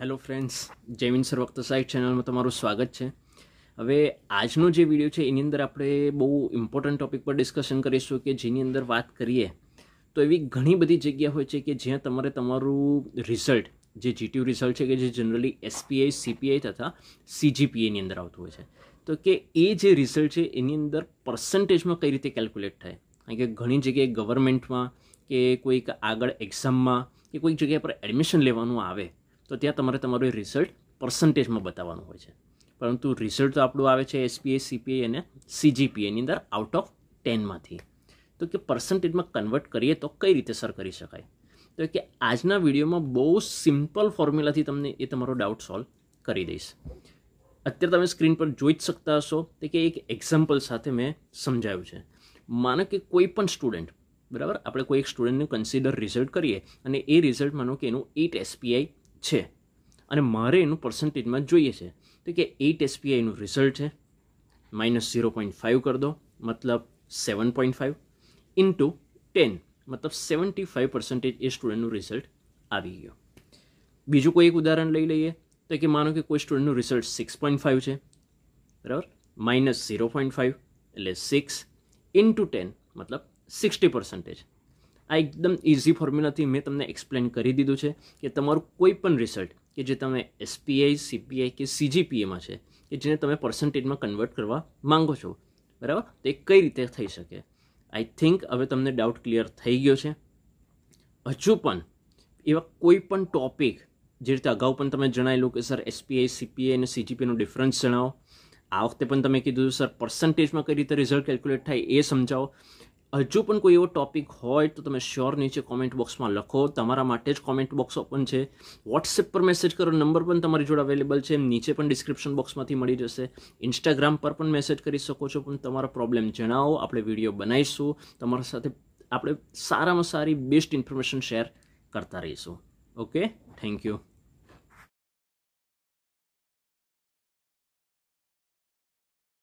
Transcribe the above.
hello friends જૈવિન sir વખત સાહેબ ચેનલમાં તમારું સ્વાગત છે હવે આજનો જે વિડીયો છે એની અંદર આપણે બહુ ઇમ્પોર્ટન્ટ ટોપિક પર ડિસ્કશન કરીશું કે જેની અંદર વાત કરીએ તો એવી ઘણી બધી જગ્યા હોય છે કે જ્યાં તમારે તમારું રિઝલ્ટ જે જીટીયુ રિઝલ્ટ છે કે જે જનરલી એસપીઆઈ સીપીઆઈ તથા સીજીપીએની અંદર આવતું હોય છે તો કે એ જે રિઝલ્ટ છે એની અંદર પર્સન્ટેજમાં કઈ રીતે કેલ્ક્યુલેટ થાય કારણ કે ઘણી જગ્યાએ ગવર્મેન્ટમાં કે કોઈક આગળ એક્ઝામમાં કે કોઈક જગ્યા પર એડમિશન લેવાનું આવે તો ત્યાં તમારે તમારું રિઝલ્ટ પર્સન્ટેજમાં બતાવવાનું હોય છે પરંતુ રિઝલ્ટ તો આપણું આવે છે એસપીએ સીપીએ અને સીજીપીએની અંદર આઉટ ઓફ ટેનમાંથી તો કે પર્સન્ટેજમાં કન્વર્ટ કરીએ તો કઈ રીતે સર કરી શકાય તો કે આજના વિડીયોમાં બહુ સિમ્પલ ફોર્મ્યુલાથી તમને એ તમારો ડાઉટ સોલ્વ કરી દઈશ અત્યારે તમે સ્ક્રીન પર જોઈ જ શકતા હશો તે કે એક એક્ઝામ્પલ સાથે મેં સમજાવ્યું છે માનો કે કોઈ પણ સ્ટુડન્ટ બરાબર આપણે કોઈ એક સ્ટુડન્ટનું કન્સિડર રિઝલ્ટ કરીએ અને એ રિઝલ્ટ માનો કે એનું એટ એસપીઆઈ છે અને મારે એનું પર્સન્ટેજમાં જોઈએ છે તો કે એઇટ એસપીઆઈનું રિઝલ્ટ છે માઇનસ ઝીરો પોઈન્ટ ફાઇવ કરી દો મતલબ seven point five into ten મતલબ સેવન્ટી ફાઇવ પર્સન્ટેજ એ સ્ટુડન્ટનું રિઝલ્ટ આવી ગયો બીજું કોઈ એક ઉદાહરણ લઈ લઈએ તો કે માનો કે કોઈ સ્ટુડન્ટનું રિઝલ્ટ સિક્સ પોઈન્ટ ફાઇવ છે બરાબર માઇનસ ઝીરો પોઈન્ટ ફાઇવ એટલે સિક્સ ઇન્ટુ ટેન મતલબ સિક્સટી પર્સન્ટેજ આ એકદમ ઇઝી ફોર્મ્યુલાથી મેં તમને એક્સપ્લેન કરી દીધું છે કે તમારું કોઈ પણ રિઝલ્ટ કે જે તમે એસપીઆઈ સીપીઆઈ કે સીજીપીએમાં છે કે જેને તમે પર્સન્ટેજમાં કન્વર્ટ કરવા માંગો છો બરાબર તો એ કઈ રીતે થઈ શકે આઈ થિંક હવે તમને ડાઉટ ક્લિયર થઈ ગયો છે હજુ પણ એવા કોઈ પણ ટોપિક જે રીતે અગાઉ પણ તમે જણાવેલું કે સર એસપીઆઈ સીપીઆઈ અને સીજીપીનું ડિફરન્સ જણાવો આ વખતે પણ તમે કીધું સર પર્સન્ટેજમાં કઈ રીતે રિઝલ્ટ કેલ્ક્યુલેટ થાય એ સમજાવો હજુ પણ કોઈ એવો ટોપિક હોય તો તમે શ્યોર નીચે કોમેન્ટ બોક્સમાં લખો તમારા માટે જ કોમેન્ટ બોક્સ ઓપન છે વોટ્સએપ પર મેસેજ કરો નંબર પણ તમારી જોડે અવેલેબલ છે નીચે પણ ડિસ્ક્રિપ્શન બોક્સમાંથી મળી જશે ઇન્સ્ટાગ્રામ પર પણ મેસેજ કરી શકો છો પણ તમારો પ્રોબ્લેમ જણાવો આપણે વિડીયો બનાવીશું તમારા સાથે આપણે સારામાં સારી બેસ્ટ ઇન્ફોર્મેશન શેર કરતા રહીશું ઓકે થેન્ક યુ